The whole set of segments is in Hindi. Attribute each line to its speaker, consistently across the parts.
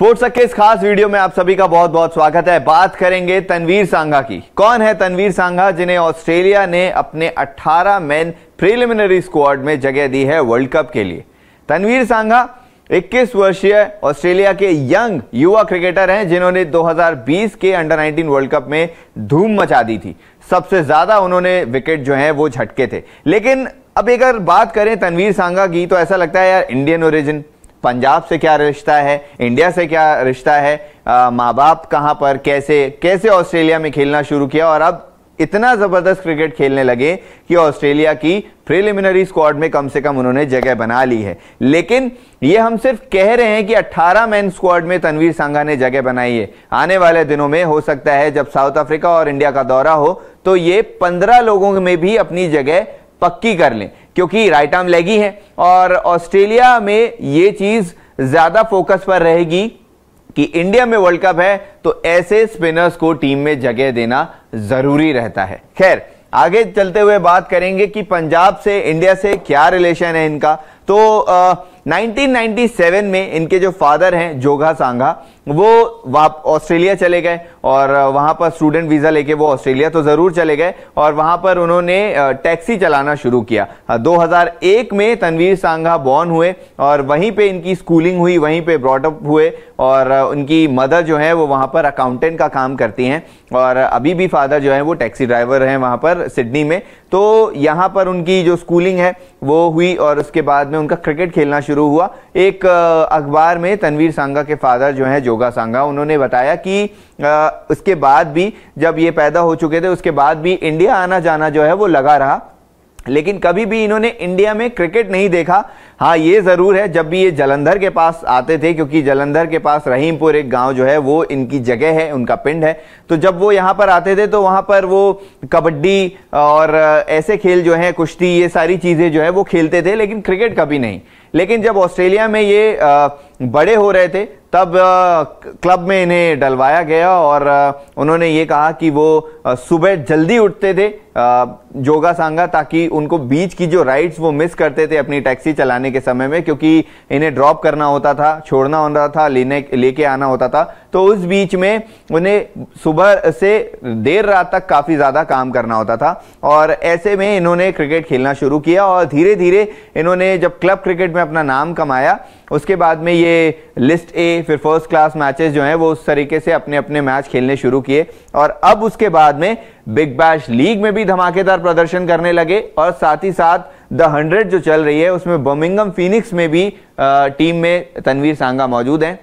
Speaker 1: स्पोर्ट्स के इस खास वीडियो में आप सभी का बहुत बहुत स्वागत है बात करेंगे तनवीर सांघा की कौन है तनवीर सांघा जिन्हें ऑस्ट्रेलिया ने अपने 18 मैन प्रिलिमिनरी स्क्वाड में जगह दी है वर्ल्ड कप के लिए तनवीर सांघा 21 वर्षीय ऑस्ट्रेलिया के यंग युवा क्रिकेटर हैं जिन्होंने 2020 के अंडर 19 वर्ल्ड कप में धूम मचा दी थी सबसे ज्यादा उन्होंने विकेट जो है वो झटके थे लेकिन अब अगर बात करें तनवीर सांगा की तो ऐसा लगता है यार इंडियन ओरिजिन पंजाब से क्या रिश्ता है इंडिया से क्या रिश्ता है माँ बाप कहाँ पर कैसे कैसे ऑस्ट्रेलिया में खेलना शुरू किया और अब इतना ज़बरदस्त क्रिकेट खेलने लगे कि ऑस्ट्रेलिया की प्रिलिमिनरी स्क्वाड में कम से कम उन्होंने जगह बना ली है लेकिन ये हम सिर्फ कह रहे हैं कि 18 मैन स्क्वाड में तनवीर सांघा ने जगह बनाई है आने वाले दिनों में हो सकता है जब साउथ अफ्रीका और इंडिया का दौरा हो तो ये 15 लोगों में भी अपनी जगह पक्की कर लें क्योंकि राइट आर्म लेगी है और ऑस्ट्रेलिया में ये चीज ज्यादा फोकस पर रहेगी कि इंडिया में वर्ल्ड कप है तो ऐसे स्पिनर्स को टीम में जगह देना जरूरी रहता है खैर आगे चलते हुए बात करेंगे कि पंजाब से इंडिया से क्या रिलेशन है इनका तो आ, 1997 में इनके जो फादर हैं जोगा सांगा वो वाप ऑस्ट्रेलिया चले गए और वहाँ पर स्टूडेंट वीज़ा लेके वो ऑस्ट्रेलिया तो ज़रूर चले गए और वहाँ पर उन्होंने टैक्सी चलाना शुरू किया 2001 में तनवीर सांघा बॉर्न हुए और वहीं पे इनकी स्कूलिंग हुई वहीं पे ब्रॉडअप हुए और उनकी मदर जो है वो वहाँ पर अकाउंटेंट का काम करती हैं और अभी भी फादर जो है वो टैक्सी ड्राइवर हैं वहाँ पर सिडनी में तो यहाँ पर उनकी जो स्कूलिंग है वो हुई और उसके बाद में उनका क्रिकेट खेलना शुरू हुआ एक अखबार में तनवीर सांगा के फादर जो हैं जोगा सांगा उन्होंने बताया कि उसके बाद भी जब ये पैदा हो चुके थे उसके बाद भी इंडिया आना जाना जो है वो लगा रहा लेकिन कभी भी इन्होंने इंडिया में क्रिकेट नहीं देखा हाँ ये ज़रूर है जब भी ये जलंधर के पास आते थे क्योंकि जलंधर के पास रहीमपुर एक गांव जो है वो इनकी जगह है उनका पिंड है तो जब वो यहाँ पर आते थे तो वहाँ पर वो कबड्डी और ऐसे खेल जो हैं कुश्ती ये सारी चीज़ें जो है वो खेलते थे लेकिन क्रिकेट कभी नहीं लेकिन जब ऑस्ट्रेलिया में ये बड़े हो रहे थे तब क्लब में इन्हें डलवाया गया और उन्होंने ये कहा कि वो सुबह जल्दी उठते थे जोगा सांगा ताकि उनको बीच की जो राइड्स वो मिस करते थे अपनी टैक्सी चलाने के समय में क्योंकि इन्हें ड्रॉप करना होता था छोड़ना होता था लेने लेके आना होता था तो उस बीच में उन्हें सुबह से देर रात तक काफ़ी ज़्यादा काम करना होता था और ऐसे में इन्होंने क्रिकेट खेलना शुरू किया और धीरे धीरे इन्होंने जब क्लब क्रिकेट में अपना नाम कमाया उसके बाद में ये लिस्ट ए फिर फर्स्ट क्लास मैचेस जो हैं वो उस तरीके से अपने अपने मैच खेलने शुरू किए और अब उसके बाद में बिग बैश लीग में भी धमाकेदार प्रदर्शन करने लगे और साथ ही साथ द हंड्रेड जो चल रही है उसमें बर्मिंगम फिनिक्स में भी टीम में तनवीर सांगा मौजूद हैं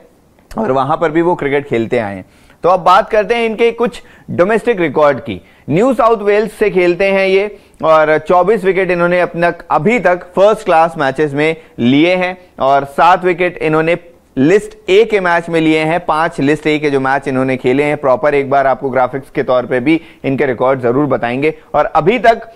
Speaker 1: और वहां पर भी वो क्रिकेट खेलते आए हैं तो अब बात करते हैं इनके कुछ डोमेस्टिक रिकॉर्ड की न्यू साउथ वेल्स से खेलते हैं ये और 24 विकेट इन्होंने अपना अभी तक फर्स्ट क्लास मैचेस में लिए हैं और सात विकेट इन्होंने लिस्ट ए के मैच में लिए हैं पांच लिस्ट ए के जो मैच इन्होंने खेले हैं प्रॉपर एक बार आपको ग्राफिक्स के तौर पे भी इनके रिकॉर्ड जरूर बताएंगे और अभी तक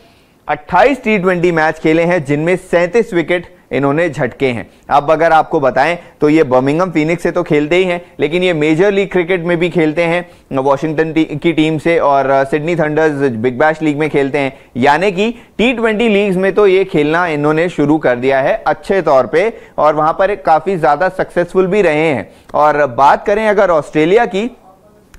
Speaker 1: 28 टी मैच खेले हैं जिनमें सैंतीस विकेट इन्होंने झटके हैं अब अगर आपको बताएं तो ये बर्मिंगम फिनिक्स से तो खेलते ही हैं लेकिन ये मेजर लीग क्रिकेट में भी खेलते हैं वॉशिंगटन टी, की टीम से और Sydney Thunders Big Bash League में खेलते हैं यानी कि टी ट्वेंटी लीग्स में तो ये खेलना इन्होंने शुरू कर दिया है अच्छे तौर पर और वहाँ पर काफ़ी ज़्यादा सक्सेसफुल भी रहे हैं और बात करें अगर ऑस्ट्रेलिया की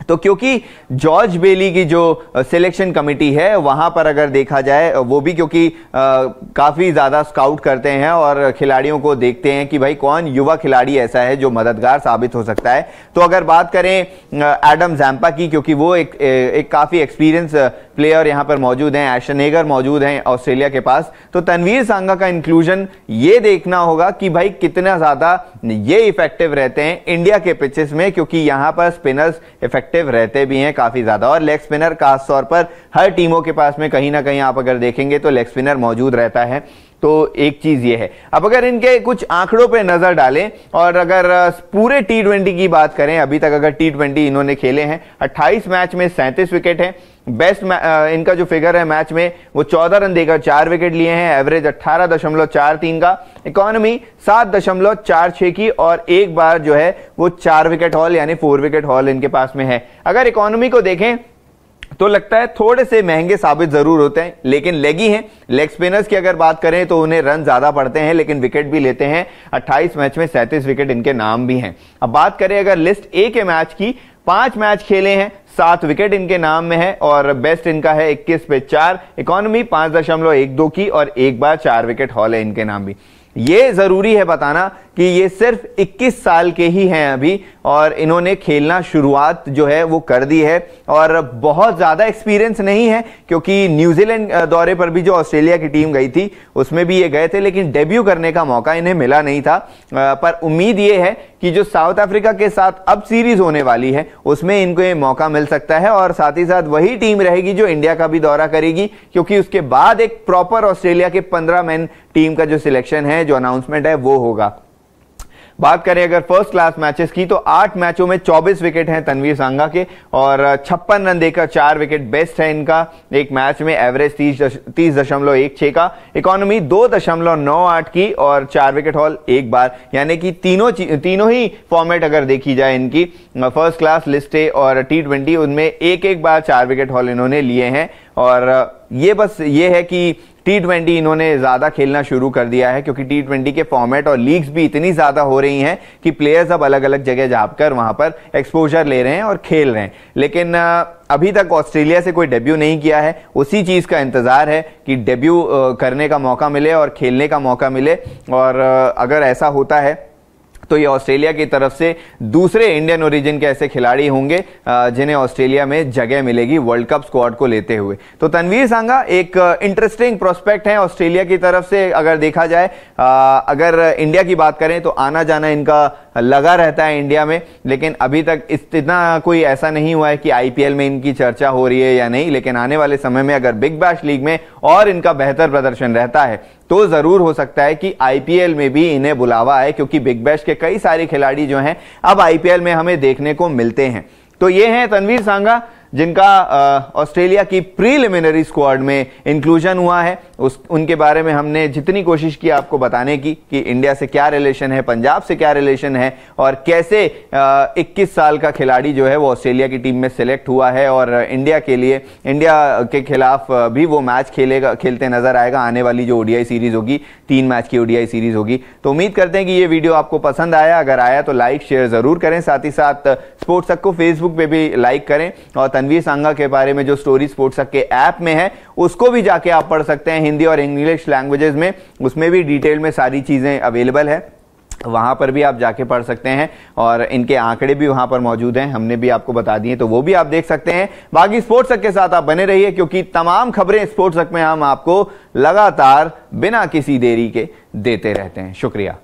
Speaker 1: तो क्योंकि जॉर्ज बेली की जो सिलेक्शन कमेटी है वहां पर अगर देखा जाए वो भी क्योंकि काफ़ी ज़्यादा स्काउट करते हैं और खिलाड़ियों को देखते हैं कि भाई कौन युवा खिलाड़ी ऐसा है जो मददगार साबित हो सकता है तो अगर बात करें एडम जैम्पा की क्योंकि वो एक, एक काफ़ी एक्सपीरियंस प्लेयर यहां पर मौजूद हैं एशन एगर मौजूद हैं ऑस्ट्रेलिया के पास तो तनवीर सांगा का इंक्लूजन ये देखना होगा कि भाई कितना ज़्यादा ये इफेक्टिव रहते हैं इंडिया के पिचेस में क्योंकि यहां पर स्पिनर्स इफेक्टिव इफेक्टिव रहते भी हैं काफ़ी ज़्यादा और लेग स्पिनर खास तौर पर हर टीमों के पास में कहीं ना कहीं आप अगर देखेंगे तो लेग स्पिनर मौजूद रहता है तो एक चीज़ ये है अब अगर इनके कुछ आंकड़ों पे नज़र डालें और अगर पूरे टी ट्वेंटी की बात करें अभी तक अगर टी ट्वेंटी इन्होंने खेले हैं 28 मैच में सैंतीस विकेट हैं बेस्ट uh, इनका जो फिगर है मैच में वो चौदह रन देकर चार विकेट लिए हैं एवरेज अट्ठारह दशमलव चार तीन का इकोनॉमी सात दशमलव चार छः की और एक बार जो है वो चार विकेट हॉल यानी फोर विकेट हॉल इनके पास में है अगर इकोनॉमी को देखें तो लगता है थोड़े से महंगे साबित जरूर होते हैं लेकिन लेगी हैं लेग स्पिनर्स की अगर बात करें तो उन्हें रन ज्यादा पड़ते हैं लेकिन विकेट भी लेते हैं 28 मैच में 37 विकेट इनके नाम भी हैं अब बात करें अगर लिस्ट ए के मैच की पांच मैच खेले हैं सात विकेट इनके नाम में है और बेस्ट इनका है 21 पे चार इकोनॉमी पांच दशमलव एक दो की और एक बार चार विकेट हॉल है इनके नाम भी ये जरूरी है बताना कि ये सिर्फ 21 साल के ही हैं अभी और इन्होंने खेलना शुरुआत जो है वो कर दी है और बहुत ज़्यादा एक्सपीरियंस नहीं है क्योंकि न्यूजीलैंड दौरे पर भी जो ऑस्ट्रेलिया की टीम गई थी उसमें भी ये गए थे लेकिन डेब्यू करने का मौका इन्हें मिला नहीं था पर उम्मीद ये है कि जो साउथ अफ्रीका के साथ अब सीरीज होने वाली है उसमें इनको ये मौका मिल सकता है और साथ ही साथ वही टीम रहेगी जो इंडिया का भी दौरा करेगी क्योंकि उसके बाद एक प्रॉपर ऑस्ट्रेलिया के पंद्रह मैन टीम का जो सिलेक्शन है जो अनाउंसमेंट है वो होगा बात करें अगर फर्स्ट क्लास मैचेस की तो आठ मैचों में 24 विकेट हैं तनवीर सांगा के और छप्पन रन देकर चार विकेट बेस्ट है इनका एक मैच में एवरेज तीस दशमलव एक छः का इकोनॉमी दो दशमलव नौ आठ की और चार विकेट हॉल एक बार यानी कि तीनों तीनों ही फॉर्मेट अगर देखी जाए इनकी फर्स्ट क्लास लिस्टे और टी ट्वेंटी उनमें एक एक बार चार विकेट हॉल इन्होंने लिए हैं और ये बस ये है कि टी ट्वेंटी इन्होंने ज़्यादा खेलना शुरू कर दिया है क्योंकि टी ट्वेंटी के फॉर्मेट और लीग्स भी इतनी ज़्यादा हो रही हैं कि प्लेयर्स अब अलग अलग जगह जाकर वहाँ पर एक्सपोजर ले रहे हैं और खेल रहे हैं लेकिन अभी तक ऑस्ट्रेलिया से कोई डेब्यू नहीं किया है उसी चीज़ का इंतज़ार है कि डेब्यू करने का मौका मिले और खेलने का मौका मिले और अगर ऐसा होता है तो ये ऑस्ट्रेलिया की तरफ से दूसरे इंडियन ओरिजिन के ऐसे खिलाड़ी होंगे जिन्हें ऑस्ट्रेलिया में जगह मिलेगी वर्ल्ड कप स्क्वाड को लेते हुए तो तनवीर सांगा एक इंटरेस्टिंग प्रोस्पेक्ट है ऑस्ट्रेलिया की तरफ से अगर देखा जाए अगर इंडिया की बात करें तो आना जाना इनका लगा रहता है इंडिया में लेकिन अभी तक इतना कोई ऐसा नहीं हुआ है कि आईपीएल में इनकी चर्चा हो रही है या नहीं लेकिन आने वाले समय में अगर बिग बैश लीग में और इनका बेहतर प्रदर्शन रहता है तो जरूर हो सकता है कि आईपीएल में भी इन्हें बुलावा है क्योंकि बिग बैश के कई सारे खिलाड़ी जो हैं अब आईपीएल में हमें देखने को मिलते हैं तो ये हैं तनवीर सांगा जिनका ऑस्ट्रेलिया की प्रीलिमिनरी स्क्वाड में इंक्लूजन हुआ है उस उनके बारे में हमने जितनी कोशिश की आपको बताने की कि इंडिया से क्या रिलेशन है पंजाब से क्या रिलेशन है और कैसे इक्कीस साल का खिलाड़ी जो है वो ऑस्ट्रेलिया की टीम में सेलेक्ट हुआ है और इंडिया के लिए इंडिया के खिलाफ भी वो मैच खेलेगा खेलते नजर आएगा आने वाली जो ओडीआई सीरीज होगी तीन मैच की ओडीआई सीरीज होगी तो उम्मीद करते हैं कि ये वीडियो आपको पसंद आया अगर आया तो लाइक शेयर जरूर करें साथ ही साथ स्पोर्ट्स को फेसबुक पर भी लाइक करें और तनवीर सांगा के बारे में जो स्टोरी स्पोर्ट्स के ऐप में है उसको भी जाके आप पढ़ सकते हैं हिंदी और इंग्लिश लैंग्वेजेस में उसमें भी डिटेल में सारी चीज़ें अवेलेबल है वहाँ पर भी आप जाके पढ़ सकते हैं और इनके आंकड़े भी वहाँ पर मौजूद हैं हमने भी आपको बता दिए तो वो भी आप देख सकते हैं बाकी स्पोर्ट्स के साथ आप बने रहिए क्योंकि तमाम खबरें स्पोर्ट्स में हम आपको लगातार बिना किसी देरी के देते रहते हैं शुक्रिया